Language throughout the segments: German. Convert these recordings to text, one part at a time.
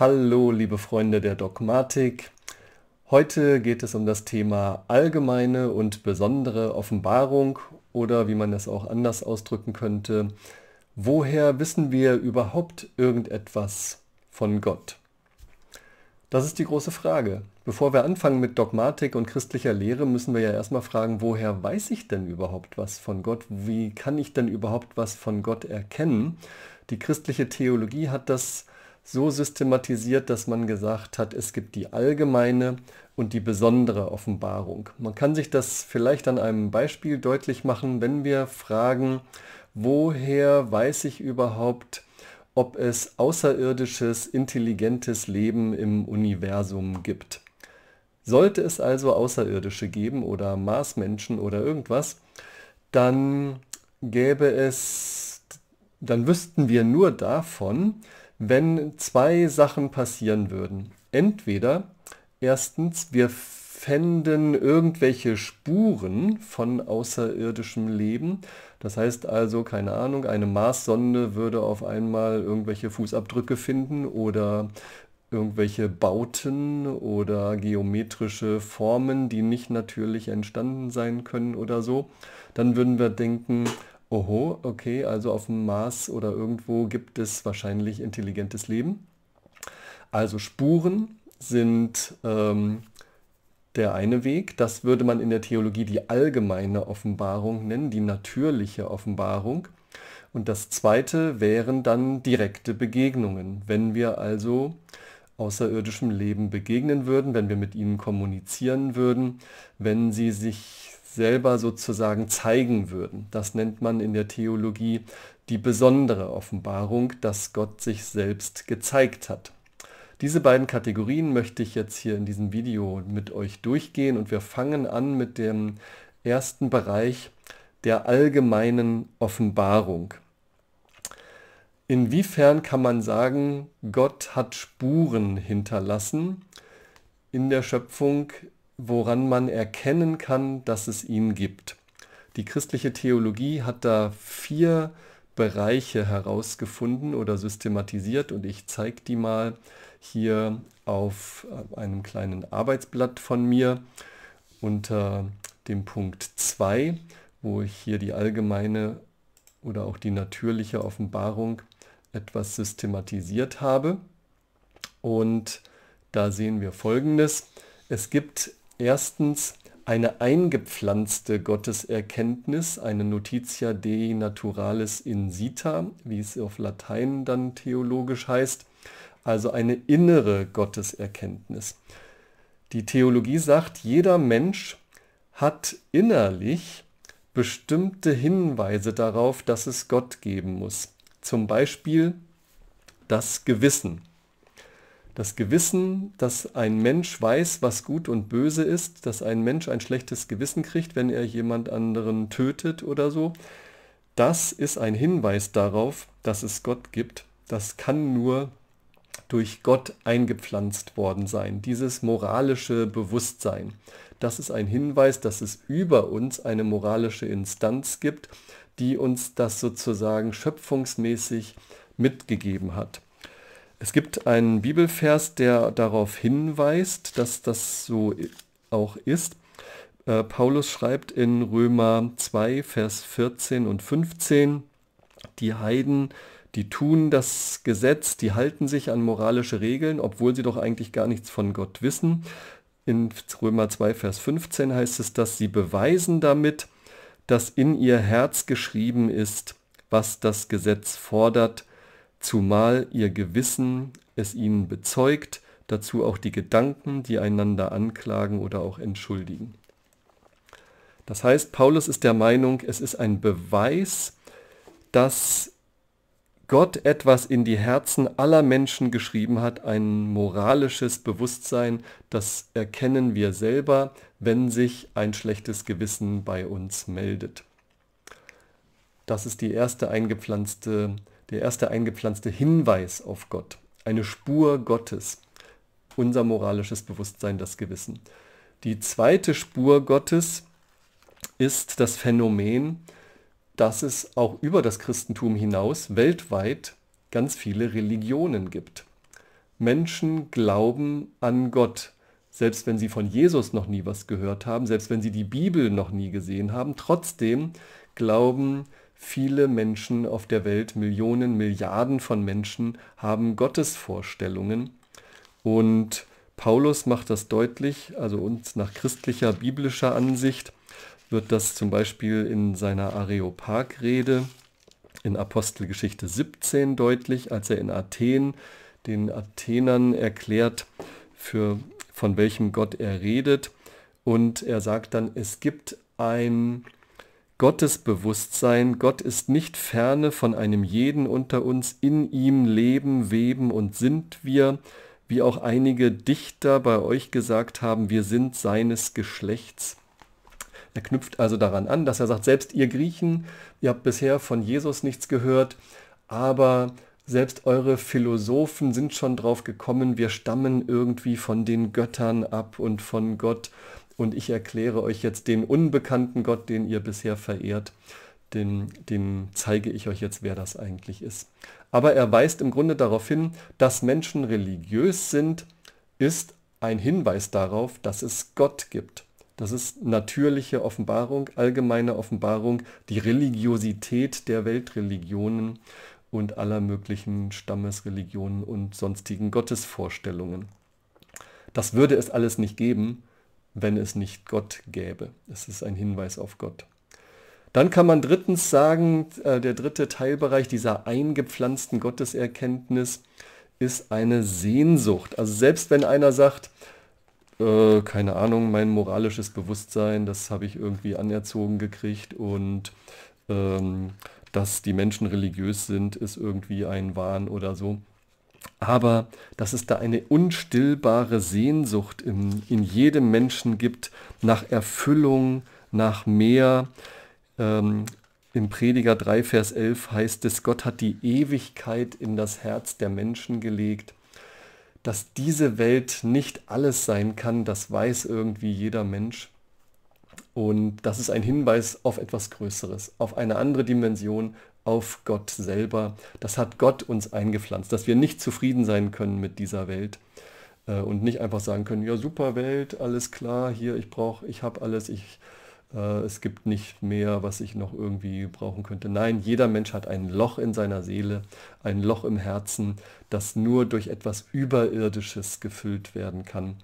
Hallo, liebe Freunde der Dogmatik. Heute geht es um das Thema allgemeine und besondere Offenbarung oder wie man das auch anders ausdrücken könnte, woher wissen wir überhaupt irgendetwas von Gott? Das ist die große Frage. Bevor wir anfangen mit Dogmatik und christlicher Lehre, müssen wir ja erstmal fragen, woher weiß ich denn überhaupt was von Gott? Wie kann ich denn überhaupt was von Gott erkennen? Die christliche Theologie hat das so systematisiert, dass man gesagt hat, es gibt die allgemeine und die besondere Offenbarung. Man kann sich das vielleicht an einem Beispiel deutlich machen, wenn wir fragen, woher weiß ich überhaupt, ob es außerirdisches, intelligentes Leben im Universum gibt. Sollte es also Außerirdische geben oder Marsmenschen oder irgendwas, dann gäbe es, dann wüssten wir nur davon, wenn zwei Sachen passieren würden. Entweder erstens, wir fänden irgendwelche Spuren von außerirdischem Leben. Das heißt also, keine Ahnung, eine Marssonde würde auf einmal irgendwelche Fußabdrücke finden oder irgendwelche Bauten oder geometrische Formen, die nicht natürlich entstanden sein können oder so, dann würden wir denken, oho, okay, also auf dem Mars oder irgendwo gibt es wahrscheinlich intelligentes Leben. Also Spuren sind ähm, der eine Weg. Das würde man in der Theologie die allgemeine Offenbarung nennen, die natürliche Offenbarung. Und das zweite wären dann direkte Begegnungen. Wenn wir also außerirdischem Leben begegnen würden, wenn wir mit ihnen kommunizieren würden, wenn sie sich selber sozusagen zeigen würden. Das nennt man in der Theologie die besondere Offenbarung, dass Gott sich selbst gezeigt hat. Diese beiden Kategorien möchte ich jetzt hier in diesem Video mit euch durchgehen und wir fangen an mit dem ersten Bereich der allgemeinen Offenbarung. Inwiefern kann man sagen, Gott hat Spuren hinterlassen in der Schöpfung, woran man erkennen kann, dass es ihn gibt. Die christliche Theologie hat da vier Bereiche herausgefunden oder systematisiert und ich zeige die mal hier auf äh, einem kleinen Arbeitsblatt von mir unter dem Punkt 2, wo ich hier die allgemeine oder auch die natürliche Offenbarung etwas systematisiert habe. Und da sehen wir Folgendes. Es gibt Erstens eine eingepflanzte Gotteserkenntnis, eine Notitia Dei Naturalis in Sita, wie es auf Latein dann theologisch heißt, also eine innere Gotteserkenntnis. Die Theologie sagt, jeder Mensch hat innerlich bestimmte Hinweise darauf, dass es Gott geben muss. Zum Beispiel das Gewissen. Das Gewissen, dass ein Mensch weiß, was gut und böse ist, dass ein Mensch ein schlechtes Gewissen kriegt, wenn er jemand anderen tötet oder so, das ist ein Hinweis darauf, dass es Gott gibt. Das kann nur durch Gott eingepflanzt worden sein, dieses moralische Bewusstsein. Das ist ein Hinweis, dass es über uns eine moralische Instanz gibt, die uns das sozusagen schöpfungsmäßig mitgegeben hat. Es gibt einen Bibelvers, der darauf hinweist, dass das so auch ist. Äh, Paulus schreibt in Römer 2, Vers 14 und 15, die Heiden, die tun das Gesetz, die halten sich an moralische Regeln, obwohl sie doch eigentlich gar nichts von Gott wissen. In Römer 2, Vers 15 heißt es, dass sie beweisen damit, dass in ihr Herz geschrieben ist, was das Gesetz fordert, zumal ihr Gewissen es ihnen bezeugt, dazu auch die Gedanken, die einander anklagen oder auch entschuldigen. Das heißt, Paulus ist der Meinung, es ist ein Beweis, dass Gott etwas in die Herzen aller Menschen geschrieben hat, ein moralisches Bewusstsein, das erkennen wir selber, wenn sich ein schlechtes Gewissen bei uns meldet. Das ist die erste eingepflanzte der erste eingepflanzte Hinweis auf Gott, eine Spur Gottes, unser moralisches Bewusstsein, das Gewissen. Die zweite Spur Gottes ist das Phänomen, dass es auch über das Christentum hinaus weltweit ganz viele Religionen gibt. Menschen glauben an Gott, selbst wenn sie von Jesus noch nie was gehört haben, selbst wenn sie die Bibel noch nie gesehen haben, trotzdem glauben Viele Menschen auf der Welt, Millionen, Milliarden von Menschen haben Gottesvorstellungen und Paulus macht das deutlich, also uns nach christlicher, biblischer Ansicht wird das zum Beispiel in seiner Areopagrede in Apostelgeschichte 17 deutlich, als er in Athen den Athenern erklärt, für, von welchem Gott er redet. Und er sagt dann, es gibt ein Gottes Bewusstsein, Gott ist nicht ferne von einem jeden unter uns, in ihm leben, weben und sind wir, wie auch einige Dichter bei euch gesagt haben, wir sind seines Geschlechts. Er knüpft also daran an, dass er sagt, selbst ihr Griechen, ihr habt bisher von Jesus nichts gehört, aber selbst eure Philosophen sind schon drauf gekommen, wir stammen irgendwie von den Göttern ab und von Gott und ich erkläre euch jetzt den unbekannten Gott, den ihr bisher verehrt, den, den zeige ich euch jetzt, wer das eigentlich ist. Aber er weist im Grunde darauf hin, dass Menschen religiös sind, ist ein Hinweis darauf, dass es Gott gibt. Das ist natürliche Offenbarung, allgemeine Offenbarung, die Religiosität der Weltreligionen und aller möglichen Stammesreligionen und sonstigen Gottesvorstellungen. Das würde es alles nicht geben, wenn es nicht Gott gäbe. Es ist ein Hinweis auf Gott. Dann kann man drittens sagen, äh, der dritte Teilbereich dieser eingepflanzten Gotteserkenntnis ist eine Sehnsucht. Also selbst wenn einer sagt, äh, keine Ahnung, mein moralisches Bewusstsein, das habe ich irgendwie anerzogen gekriegt und ähm, dass die Menschen religiös sind, ist irgendwie ein Wahn oder so aber dass es da eine unstillbare Sehnsucht in, in jedem Menschen gibt nach Erfüllung, nach mehr. Ähm, Im Prediger 3, Vers 11 heißt es, Gott hat die Ewigkeit in das Herz der Menschen gelegt. Dass diese Welt nicht alles sein kann, das weiß irgendwie jeder Mensch. Und das ist ein Hinweis auf etwas Größeres, auf eine andere Dimension, auf Gott selber. Das hat Gott uns eingepflanzt, dass wir nicht zufrieden sein können mit dieser Welt äh, und nicht einfach sagen können, ja super Welt, alles klar, hier ich brauche, ich habe alles, ich, äh, es gibt nicht mehr, was ich noch irgendwie brauchen könnte. Nein, jeder Mensch hat ein Loch in seiner Seele, ein Loch im Herzen, das nur durch etwas Überirdisches gefüllt werden kann.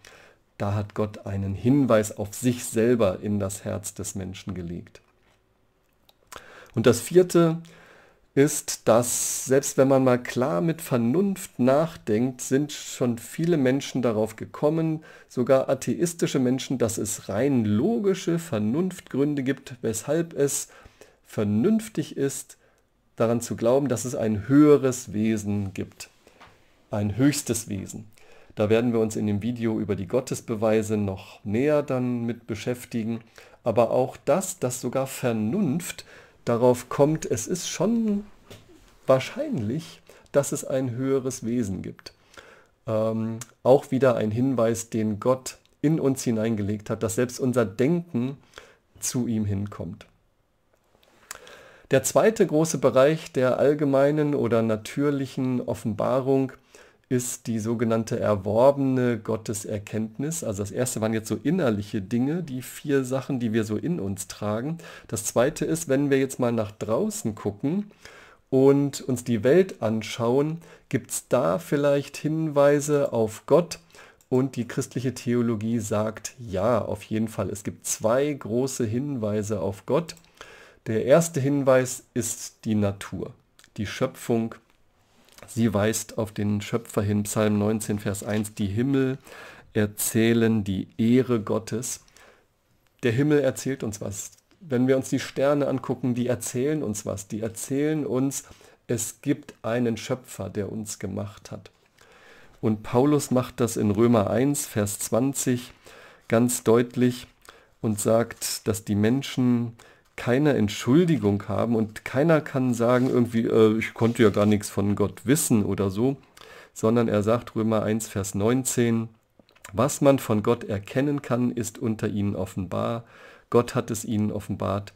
Da hat Gott einen Hinweis auf sich selber in das Herz des Menschen gelegt. Und das vierte, ist, dass selbst wenn man mal klar mit Vernunft nachdenkt, sind schon viele Menschen darauf gekommen, sogar atheistische Menschen, dass es rein logische Vernunftgründe gibt, weshalb es vernünftig ist, daran zu glauben, dass es ein höheres Wesen gibt, ein höchstes Wesen. Da werden wir uns in dem Video über die Gottesbeweise noch näher dann mit beschäftigen, aber auch das, dass sogar Vernunft darauf kommt, es ist schon wahrscheinlich, dass es ein höheres Wesen gibt. Ähm, auch wieder ein Hinweis, den Gott in uns hineingelegt hat, dass selbst unser Denken zu ihm hinkommt. Der zweite große Bereich der allgemeinen oder natürlichen Offenbarung ist die sogenannte erworbene Gotteserkenntnis. Also das erste waren jetzt so innerliche Dinge, die vier Sachen, die wir so in uns tragen. Das zweite ist, wenn wir jetzt mal nach draußen gucken und uns die Welt anschauen, gibt es da vielleicht Hinweise auf Gott? Und die christliche Theologie sagt ja, auf jeden Fall. Es gibt zwei große Hinweise auf Gott. Der erste Hinweis ist die Natur, die Schöpfung Sie weist auf den Schöpfer hin, Psalm 19, Vers 1, die Himmel erzählen die Ehre Gottes. Der Himmel erzählt uns was. Wenn wir uns die Sterne angucken, die erzählen uns was. Die erzählen uns, es gibt einen Schöpfer, der uns gemacht hat. Und Paulus macht das in Römer 1, Vers 20 ganz deutlich und sagt, dass die Menschen keine Entschuldigung haben und keiner kann sagen irgendwie, äh, ich konnte ja gar nichts von Gott wissen oder so, sondern er sagt Römer 1, Vers 19, was man von Gott erkennen kann, ist unter ihnen offenbar. Gott hat es ihnen offenbart.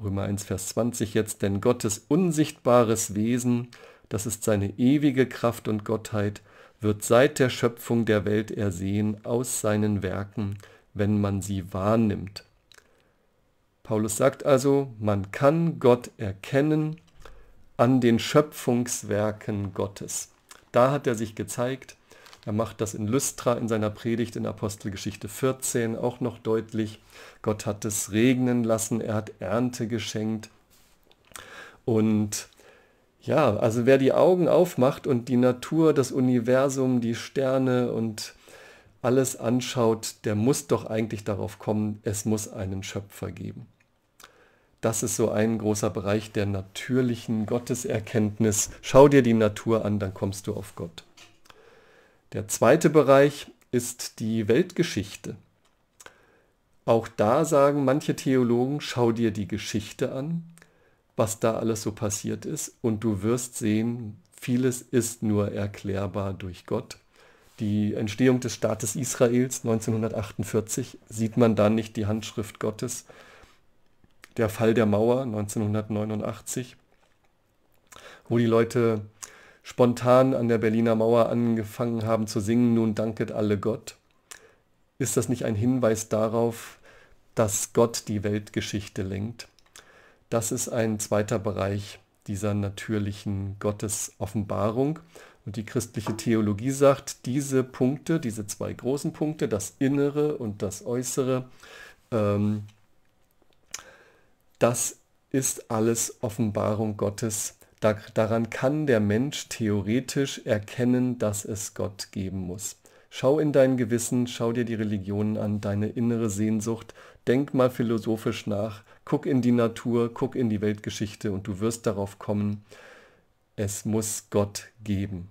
Römer 1, Vers 20 jetzt, denn Gottes unsichtbares Wesen, das ist seine ewige Kraft und Gottheit, wird seit der Schöpfung der Welt ersehen aus seinen Werken, wenn man sie wahrnimmt. Paulus sagt also, man kann Gott erkennen an den Schöpfungswerken Gottes. Da hat er sich gezeigt. Er macht das in Lystra in seiner Predigt in Apostelgeschichte 14 auch noch deutlich. Gott hat es regnen lassen, er hat Ernte geschenkt. Und ja, also wer die Augen aufmacht und die Natur, das Universum, die Sterne und alles anschaut, der muss doch eigentlich darauf kommen, es muss einen Schöpfer geben. Das ist so ein großer Bereich der natürlichen Gotteserkenntnis. Schau dir die Natur an, dann kommst du auf Gott. Der zweite Bereich ist die Weltgeschichte. Auch da sagen manche Theologen, schau dir die Geschichte an, was da alles so passiert ist, und du wirst sehen, vieles ist nur erklärbar durch Gott die Entstehung des Staates Israels 1948 sieht man da nicht die Handschrift Gottes. Der Fall der Mauer 1989, wo die Leute spontan an der Berliner Mauer angefangen haben zu singen, nun danket alle Gott. Ist das nicht ein Hinweis darauf, dass Gott die Weltgeschichte lenkt? Das ist ein zweiter Bereich dieser natürlichen Gottesoffenbarung. Und die christliche Theologie sagt, diese Punkte, diese zwei großen Punkte, das Innere und das Äußere, ähm, das ist alles Offenbarung Gottes. Da, daran kann der Mensch theoretisch erkennen, dass es Gott geben muss. Schau in dein Gewissen, schau dir die Religionen an, deine innere Sehnsucht, denk mal philosophisch nach, guck in die Natur, guck in die Weltgeschichte und du wirst darauf kommen, es muss Gott geben.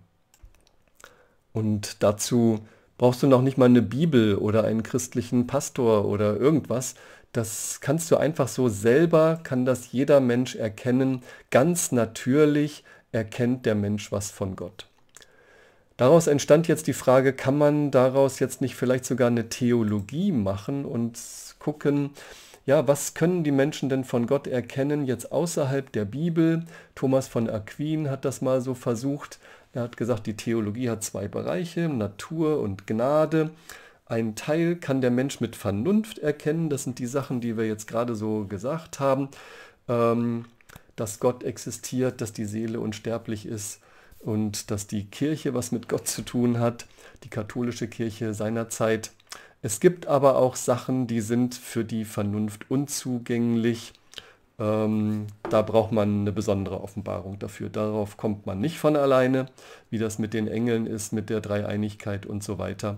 Und dazu brauchst du noch nicht mal eine Bibel oder einen christlichen Pastor oder irgendwas. Das kannst du einfach so selber, kann das jeder Mensch erkennen. Ganz natürlich erkennt der Mensch was von Gott. Daraus entstand jetzt die Frage, kann man daraus jetzt nicht vielleicht sogar eine Theologie machen und gucken, ja, was können die Menschen denn von Gott erkennen jetzt außerhalb der Bibel? Thomas von Aquin hat das mal so versucht. Er hat gesagt, die Theologie hat zwei Bereiche, Natur und Gnade. Ein Teil kann der Mensch mit Vernunft erkennen, das sind die Sachen, die wir jetzt gerade so gesagt haben, ähm, dass Gott existiert, dass die Seele unsterblich ist und dass die Kirche was mit Gott zu tun hat, die katholische Kirche seinerzeit es gibt aber auch Sachen, die sind für die Vernunft unzugänglich. Ähm, da braucht man eine besondere Offenbarung dafür. Darauf kommt man nicht von alleine, wie das mit den Engeln ist, mit der Dreieinigkeit und so weiter.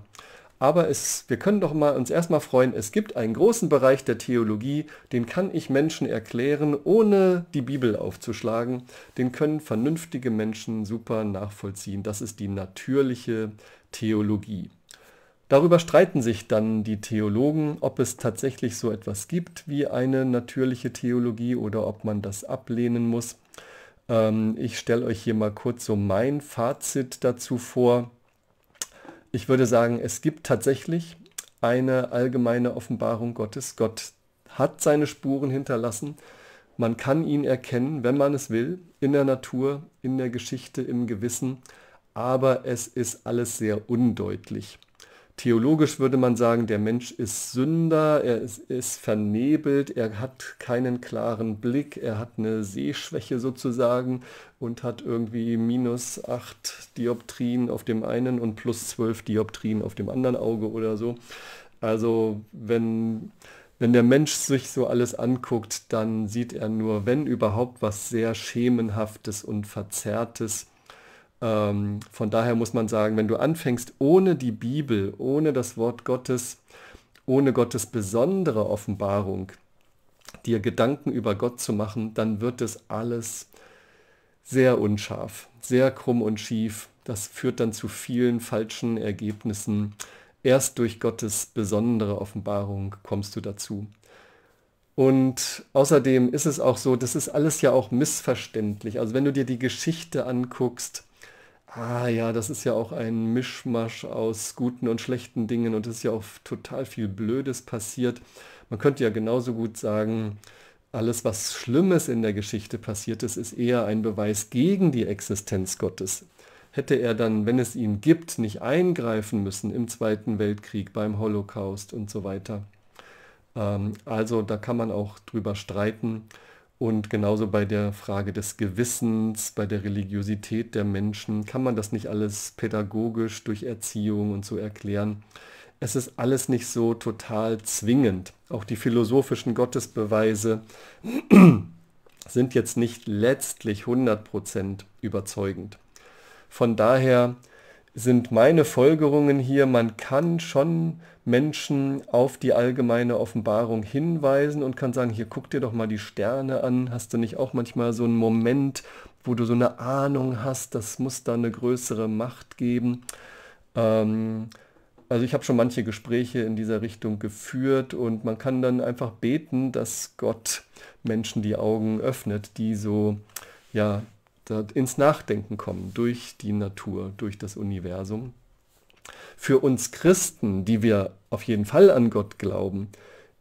Aber es, wir können doch mal uns erstmal freuen, es gibt einen großen Bereich der Theologie, den kann ich Menschen erklären, ohne die Bibel aufzuschlagen. Den können vernünftige Menschen super nachvollziehen. Das ist die natürliche Theologie. Darüber streiten sich dann die Theologen, ob es tatsächlich so etwas gibt wie eine natürliche Theologie oder ob man das ablehnen muss. Ähm, ich stelle euch hier mal kurz so mein Fazit dazu vor. Ich würde sagen, es gibt tatsächlich eine allgemeine Offenbarung Gottes. Gott hat seine Spuren hinterlassen. Man kann ihn erkennen, wenn man es will, in der Natur, in der Geschichte, im Gewissen, aber es ist alles sehr undeutlich. Theologisch würde man sagen, der Mensch ist Sünder, er ist, ist, vernebelt, er hat keinen klaren Blick, er hat eine Sehschwäche sozusagen und hat irgendwie minus 8 Dioptrien auf dem einen und plus 12 Dioptrien auf dem anderen Auge oder so. Also wenn, wenn der Mensch sich so alles anguckt, dann sieht er nur, wenn überhaupt, was sehr schemenhaftes und verzerrtes ähm, von daher muss man sagen, wenn du anfängst ohne die Bibel, ohne das Wort Gottes, ohne Gottes besondere Offenbarung, dir Gedanken über Gott zu machen, dann wird es alles sehr unscharf, sehr krumm und schief. Das führt dann zu vielen falschen Ergebnissen. Erst durch Gottes besondere Offenbarung kommst du dazu. Und außerdem ist es auch so, das ist alles ja auch missverständlich. Also wenn du dir die Geschichte anguckst, Ah ja, das ist ja auch ein Mischmasch aus guten und schlechten Dingen und es ist ja auch total viel Blödes passiert. Man könnte ja genauso gut sagen, alles, was Schlimmes in der Geschichte passiert ist, ist eher ein Beweis gegen die Existenz Gottes. Hätte er dann, wenn es ihn gibt, nicht eingreifen müssen im Zweiten Weltkrieg, beim Holocaust und so weiter. Ähm, also da kann man auch drüber streiten. Und genauso bei der Frage des Gewissens, bei der Religiosität der Menschen, kann man das nicht alles pädagogisch durch Erziehung und so erklären. Es ist alles nicht so total zwingend. Auch die philosophischen Gottesbeweise sind jetzt nicht letztlich 100% überzeugend. Von daher sind meine Folgerungen hier, man kann schon Menschen auf die allgemeine Offenbarung hinweisen und kann sagen, hier guck dir doch mal die Sterne an, hast du nicht auch manchmal so einen Moment, wo du so eine Ahnung hast, das muss da eine größere Macht geben. Ähm, also ich habe schon manche Gespräche in dieser Richtung geführt und man kann dann einfach beten, dass Gott Menschen die Augen öffnet, die so ja ins Nachdenken kommen durch die Natur, durch das Universum. Für uns Christen, die wir auf jeden Fall an Gott glauben,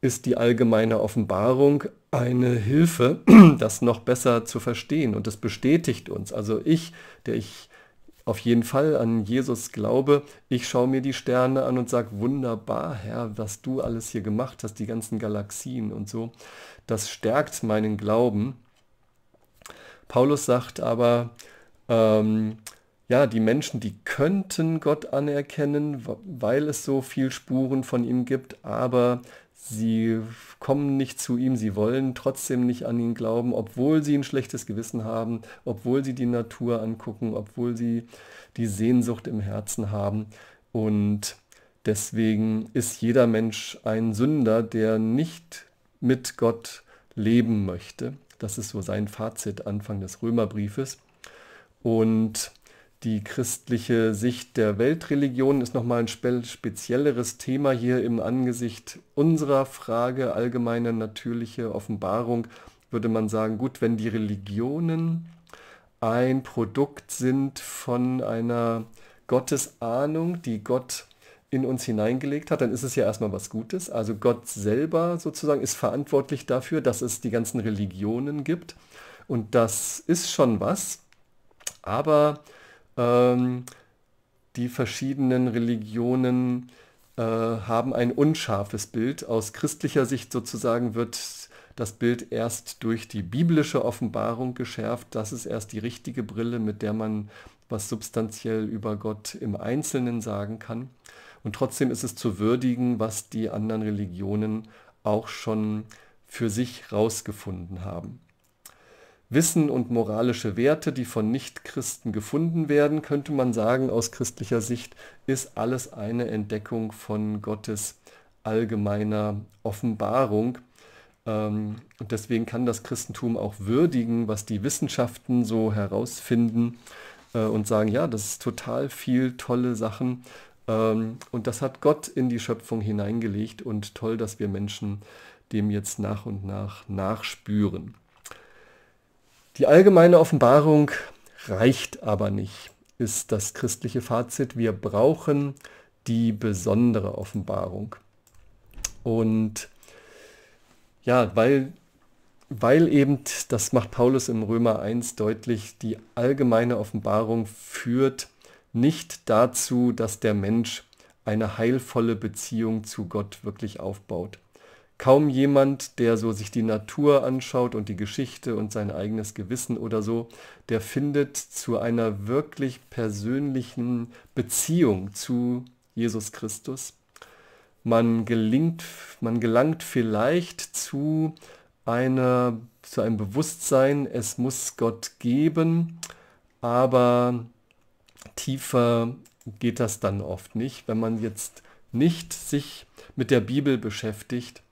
ist die allgemeine Offenbarung eine Hilfe, das noch besser zu verstehen. Und das bestätigt uns. Also ich, der ich auf jeden Fall an Jesus glaube, ich schaue mir die Sterne an und sage, wunderbar, Herr, was du alles hier gemacht hast, die ganzen Galaxien und so. Das stärkt meinen Glauben Paulus sagt aber, ähm, ja, die Menschen, die könnten Gott anerkennen, weil es so viel Spuren von ihm gibt, aber sie kommen nicht zu ihm, sie wollen trotzdem nicht an ihn glauben, obwohl sie ein schlechtes Gewissen haben, obwohl sie die Natur angucken, obwohl sie die Sehnsucht im Herzen haben. Und deswegen ist jeder Mensch ein Sünder, der nicht mit Gott leben möchte. Das ist so sein Fazit Anfang des Römerbriefes. Und die christliche Sicht der Weltreligion ist nochmal ein spe spezielleres Thema hier im Angesicht unserer Frage allgemeine natürliche Offenbarung. Würde man sagen, gut, wenn die Religionen ein Produkt sind von einer Gottesahnung, die Gott in uns hineingelegt hat, dann ist es ja erstmal was Gutes. Also Gott selber sozusagen ist verantwortlich dafür, dass es die ganzen Religionen gibt. Und das ist schon was. Aber ähm, die verschiedenen Religionen äh, haben ein unscharfes Bild. Aus christlicher Sicht sozusagen wird das Bild erst durch die biblische Offenbarung geschärft. Das ist erst die richtige Brille, mit der man was substanziell über Gott im Einzelnen sagen kann. Und trotzdem ist es zu würdigen, was die anderen Religionen auch schon für sich rausgefunden haben. Wissen und moralische Werte, die von Nichtchristen gefunden werden, könnte man sagen, aus christlicher Sicht ist alles eine Entdeckung von Gottes allgemeiner Offenbarung. Ähm, und deswegen kann das Christentum auch würdigen, was die Wissenschaften so herausfinden äh, und sagen, ja, das ist total viel tolle Sachen, ähm, und das hat Gott in die Schöpfung hineingelegt und toll, dass wir Menschen dem jetzt nach und nach nachspüren. Die allgemeine Offenbarung reicht aber nicht, ist das christliche Fazit. Wir brauchen die besondere Offenbarung. Und ja, weil, weil eben, das macht Paulus im Römer 1 deutlich, die allgemeine Offenbarung führt nicht dazu, dass der Mensch eine heilvolle Beziehung zu Gott wirklich aufbaut. Kaum jemand, der so sich die Natur anschaut und die Geschichte und sein eigenes Gewissen oder so, der findet zu einer wirklich persönlichen Beziehung zu Jesus Christus. Man gelingt, man gelangt vielleicht zu einer, zu einem Bewusstsein, es muss Gott geben, aber tiefer geht das dann oft nicht. Wenn man jetzt nicht sich mit der Bibel beschäftigt,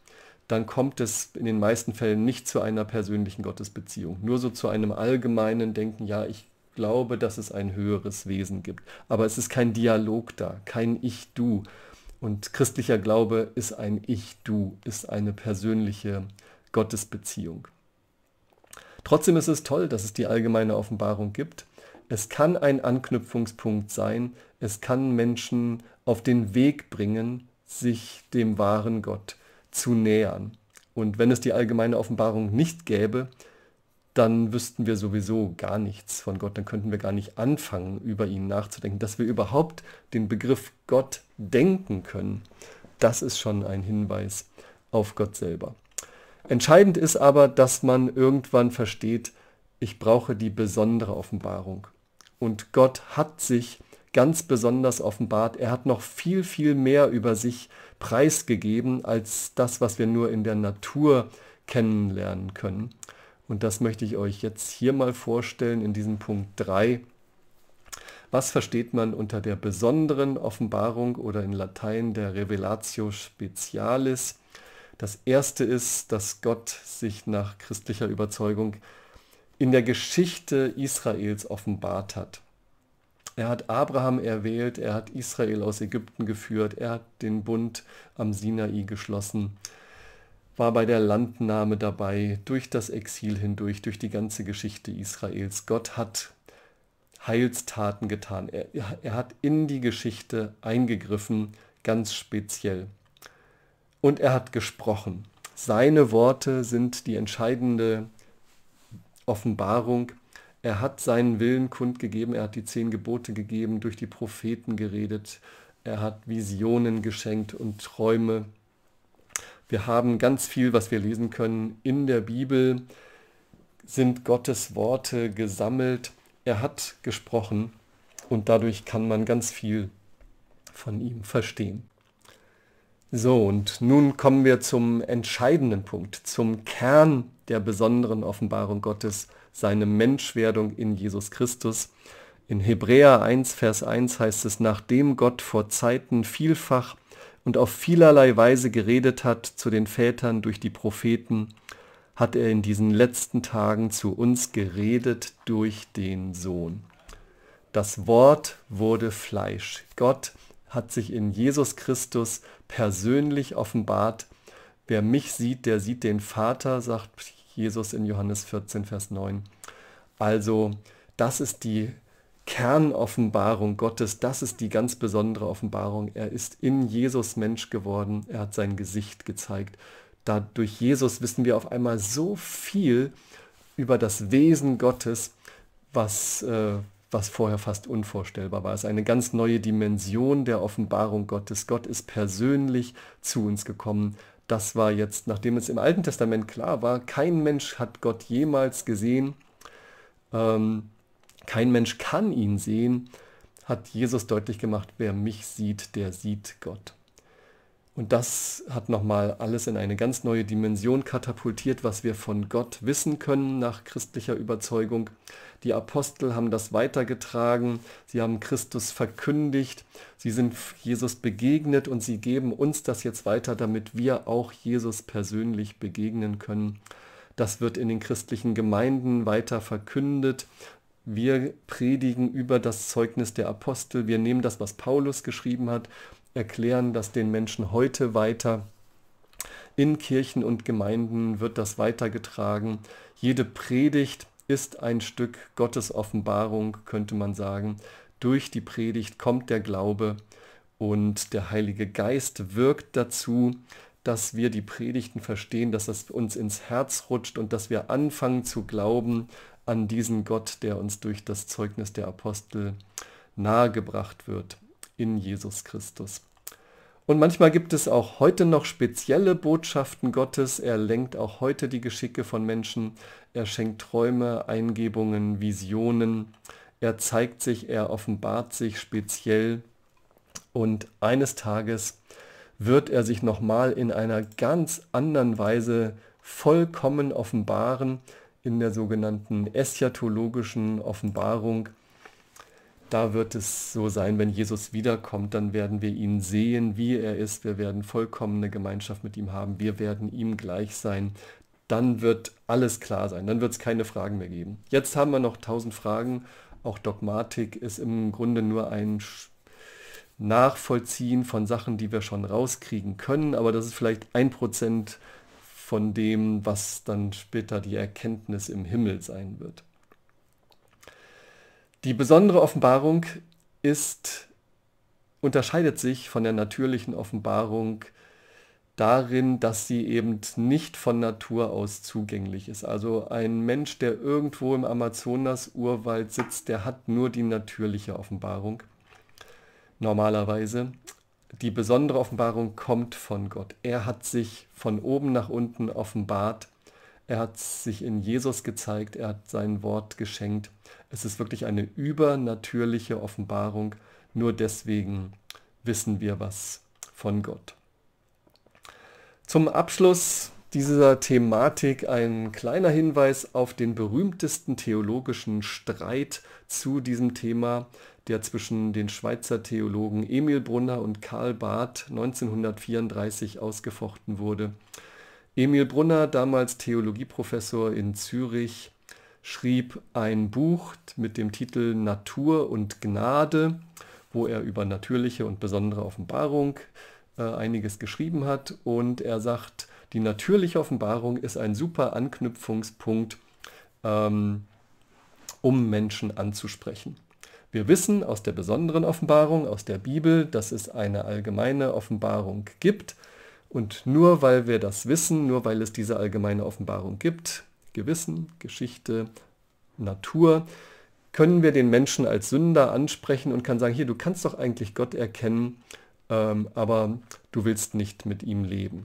dann kommt es in den meisten Fällen nicht zu einer persönlichen Gottesbeziehung. Nur so zu einem allgemeinen Denken, ja, ich glaube, dass es ein höheres Wesen gibt. Aber es ist kein Dialog da, kein Ich-Du. Und christlicher Glaube ist ein Ich-Du, ist eine persönliche Gottesbeziehung. Trotzdem ist es toll, dass es die allgemeine Offenbarung gibt es kann ein Anknüpfungspunkt sein, es kann Menschen auf den Weg bringen, sich dem wahren Gott zu nähern. Und wenn es die allgemeine Offenbarung nicht gäbe, dann wüssten wir sowieso gar nichts von Gott, dann könnten wir gar nicht anfangen, über ihn nachzudenken. Dass wir überhaupt den Begriff Gott denken können, das ist schon ein Hinweis auf Gott selber. Entscheidend ist aber, dass man irgendwann versteht, ich brauche die besondere Offenbarung. Und Gott hat sich ganz besonders offenbart. Er hat noch viel, viel mehr über sich preisgegeben als das, was wir nur in der Natur kennenlernen können. Und das möchte ich euch jetzt hier mal vorstellen in diesem Punkt 3. Was versteht man unter der besonderen Offenbarung oder in Latein der Revelatio Specialis? Das erste ist, dass Gott sich nach christlicher Überzeugung in der Geschichte Israels offenbart hat. Er hat Abraham erwählt, er hat Israel aus Ägypten geführt, er hat den Bund am Sinai geschlossen, war bei der Landnahme dabei, durch das Exil hindurch, durch die ganze Geschichte Israels. Gott hat Heilstaten getan. Er, er hat in die Geschichte eingegriffen, ganz speziell. Und er hat gesprochen. Seine Worte sind die entscheidende Offenbarung. Er hat seinen Willen kundgegeben, er hat die zehn Gebote gegeben, durch die Propheten geredet, er hat Visionen geschenkt und Träume. Wir haben ganz viel, was wir lesen können. In der Bibel sind Gottes Worte gesammelt. Er hat gesprochen und dadurch kann man ganz viel von ihm verstehen. So, und nun kommen wir zum entscheidenden Punkt, zum Kern der besonderen Offenbarung Gottes, seine Menschwerdung in Jesus Christus. In Hebräer 1, Vers 1 heißt es, nachdem Gott vor Zeiten vielfach und auf vielerlei Weise geredet hat zu den Vätern durch die Propheten, hat er in diesen letzten Tagen zu uns geredet durch den Sohn. Das Wort wurde Fleisch. Gott hat sich in Jesus Christus persönlich offenbart. Wer mich sieht, der sieht den Vater, sagt Jesus in Johannes 14, Vers 9. Also das ist die Kernoffenbarung Gottes, das ist die ganz besondere Offenbarung. Er ist in Jesus Mensch geworden, er hat sein Gesicht gezeigt. Dadurch Jesus wissen wir auf einmal so viel über das Wesen Gottes, was äh, was vorher fast unvorstellbar war. Es ist eine ganz neue Dimension der Offenbarung Gottes. Gott ist persönlich zu uns gekommen. Das war jetzt, nachdem es im Alten Testament klar war, kein Mensch hat Gott jemals gesehen, ähm, kein Mensch kann ihn sehen, hat Jesus deutlich gemacht, wer mich sieht, der sieht Gott. Und das hat nochmal alles in eine ganz neue Dimension katapultiert, was wir von Gott wissen können nach christlicher Überzeugung. Die Apostel haben das weitergetragen, sie haben Christus verkündigt, sie sind Jesus begegnet und sie geben uns das jetzt weiter, damit wir auch Jesus persönlich begegnen können. Das wird in den christlichen Gemeinden weiter verkündet. Wir predigen über das Zeugnis der Apostel. Wir nehmen das, was Paulus geschrieben hat, erklären das den Menschen heute weiter. In Kirchen und Gemeinden wird das weitergetragen. Jede Predigt ist ein Stück Gottes Offenbarung, könnte man sagen. Durch die Predigt kommt der Glaube und der Heilige Geist wirkt dazu, dass wir die Predigten verstehen, dass das uns ins Herz rutscht und dass wir anfangen zu glauben an diesen Gott, der uns durch das Zeugnis der Apostel nahegebracht wird in Jesus Christus. Und manchmal gibt es auch heute noch spezielle Botschaften Gottes. Er lenkt auch heute die Geschicke von Menschen er schenkt Träume, Eingebungen, Visionen, er zeigt sich, er offenbart sich speziell und eines Tages wird er sich nochmal in einer ganz anderen Weise vollkommen offenbaren, in der sogenannten eschatologischen Offenbarung. Da wird es so sein, wenn Jesus wiederkommt, dann werden wir ihn sehen, wie er ist. Wir werden vollkommene Gemeinschaft mit ihm haben. Wir werden ihm gleich sein dann wird alles klar sein, dann wird es keine Fragen mehr geben. Jetzt haben wir noch 1000 Fragen. Auch Dogmatik ist im Grunde nur ein Nachvollziehen von Sachen, die wir schon rauskriegen können, aber das ist vielleicht ein Prozent von dem, was dann später die Erkenntnis im Himmel sein wird. Die besondere Offenbarung ist, unterscheidet sich von der natürlichen Offenbarung darin, dass sie eben nicht von Natur aus zugänglich ist. Also ein Mensch, der irgendwo im Amazonas Urwald sitzt, der hat nur die natürliche Offenbarung. Normalerweise. Die besondere Offenbarung kommt von Gott. Er hat sich von oben nach unten offenbart. Er hat sich in Jesus gezeigt. Er hat sein Wort geschenkt. Es ist wirklich eine übernatürliche Offenbarung. Nur deswegen wissen wir was von Gott. Zum Abschluss dieser Thematik ein kleiner Hinweis auf den berühmtesten theologischen Streit zu diesem Thema, der zwischen den Schweizer Theologen Emil Brunner und Karl Barth 1934 ausgefochten wurde. Emil Brunner, damals Theologieprofessor in Zürich, schrieb ein Buch mit dem Titel Natur und Gnade, wo er über natürliche und besondere Offenbarung äh, einiges geschrieben hat. Und er sagt, die natürliche Offenbarung ist ein super Anknüpfungspunkt, ähm, um Menschen anzusprechen. Wir wissen aus der besonderen Offenbarung, aus der Bibel, dass es eine allgemeine Offenbarung gibt. Und nur weil wir das wissen, nur weil es diese allgemeine Offenbarung gibt, Gewissen, Geschichte, Natur, können wir den Menschen als Sünder ansprechen und kann sagen, hier, du kannst doch eigentlich Gott erkennen, ähm, aber du willst nicht mit ihm leben.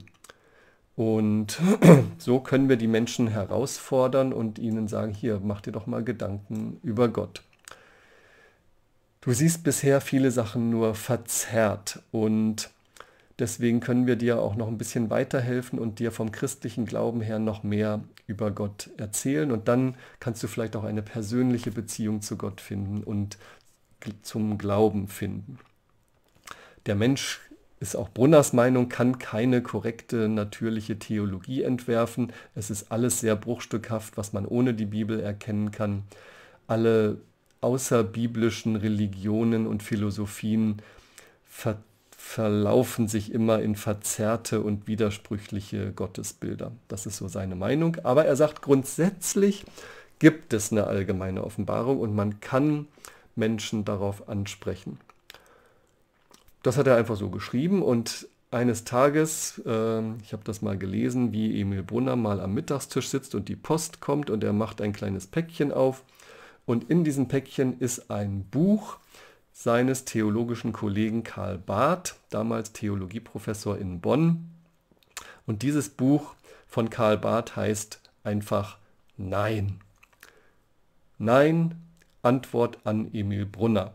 Und so können wir die Menschen herausfordern und ihnen sagen, hier, mach dir doch mal Gedanken über Gott. Du siehst bisher viele Sachen nur verzerrt und deswegen können wir dir auch noch ein bisschen weiterhelfen und dir vom christlichen Glauben her noch mehr über Gott erzählen und dann kannst du vielleicht auch eine persönliche Beziehung zu Gott finden und zum Glauben finden der Mensch ist auch Brunners Meinung, kann keine korrekte natürliche Theologie entwerfen. Es ist alles sehr bruchstückhaft, was man ohne die Bibel erkennen kann. Alle außerbiblischen Religionen und Philosophien ver verlaufen sich immer in verzerrte und widersprüchliche Gottesbilder. Das ist so seine Meinung. Aber er sagt, grundsätzlich gibt es eine allgemeine Offenbarung und man kann Menschen darauf ansprechen. Das hat er einfach so geschrieben und eines Tages, äh, ich habe das mal gelesen, wie Emil Brunner mal am Mittagstisch sitzt und die Post kommt und er macht ein kleines Päckchen auf und in diesem Päckchen ist ein Buch seines theologischen Kollegen Karl Barth, damals Theologieprofessor in Bonn. Und dieses Buch von Karl Barth heißt einfach Nein. Nein, Antwort an Emil Brunner.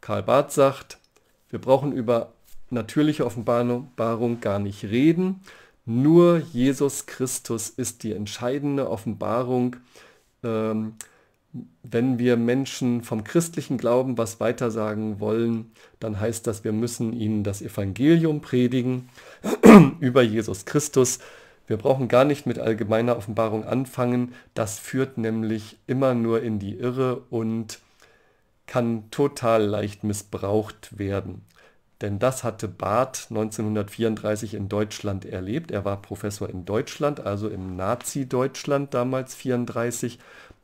Karl Barth sagt, wir brauchen über natürliche Offenbarung gar nicht reden. Nur Jesus Christus ist die entscheidende Offenbarung. Ähm, wenn wir Menschen vom christlichen Glauben was weitersagen wollen, dann heißt das, wir müssen ihnen das Evangelium predigen über Jesus Christus. Wir brauchen gar nicht mit allgemeiner Offenbarung anfangen. Das führt nämlich immer nur in die Irre und kann total leicht missbraucht werden. Denn das hatte Barth 1934 in Deutschland erlebt. Er war Professor in Deutschland, also im Nazi-Deutschland damals 1934.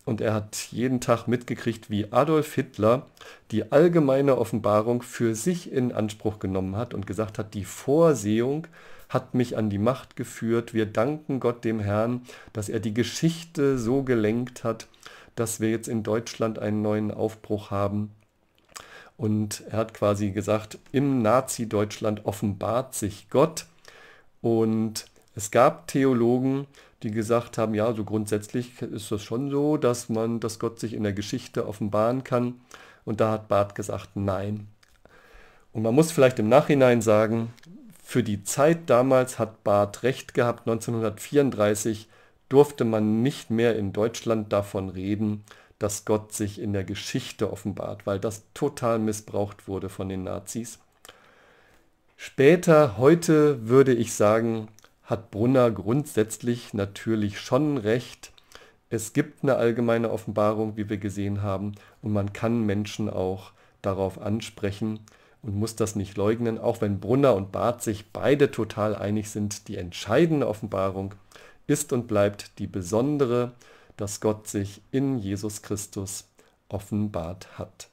Und er hat jeden Tag mitgekriegt, wie Adolf Hitler die allgemeine Offenbarung für sich in Anspruch genommen hat und gesagt hat, die Vorsehung hat mich an die Macht geführt. Wir danken Gott dem Herrn, dass er die Geschichte so gelenkt hat, dass wir jetzt in Deutschland einen neuen Aufbruch haben. Und er hat quasi gesagt, im Nazi-Deutschland offenbart sich Gott. Und es gab Theologen, die gesagt haben, ja, so grundsätzlich ist das schon so, dass man, dass Gott sich in der Geschichte offenbaren kann. Und da hat Barth gesagt, nein. Und man muss vielleicht im Nachhinein sagen, für die Zeit damals hat Barth recht gehabt. 1934 durfte man nicht mehr in Deutschland davon reden, dass Gott sich in der Geschichte offenbart, weil das total missbraucht wurde von den Nazis. Später, heute würde ich sagen, hat Brunner grundsätzlich natürlich schon recht. Es gibt eine allgemeine Offenbarung, wie wir gesehen haben, und man kann Menschen auch darauf ansprechen und muss das nicht leugnen, auch wenn Brunner und Barth sich beide total einig sind, die entscheidende Offenbarung ist und bleibt die besondere, dass Gott sich in Jesus Christus offenbart hat.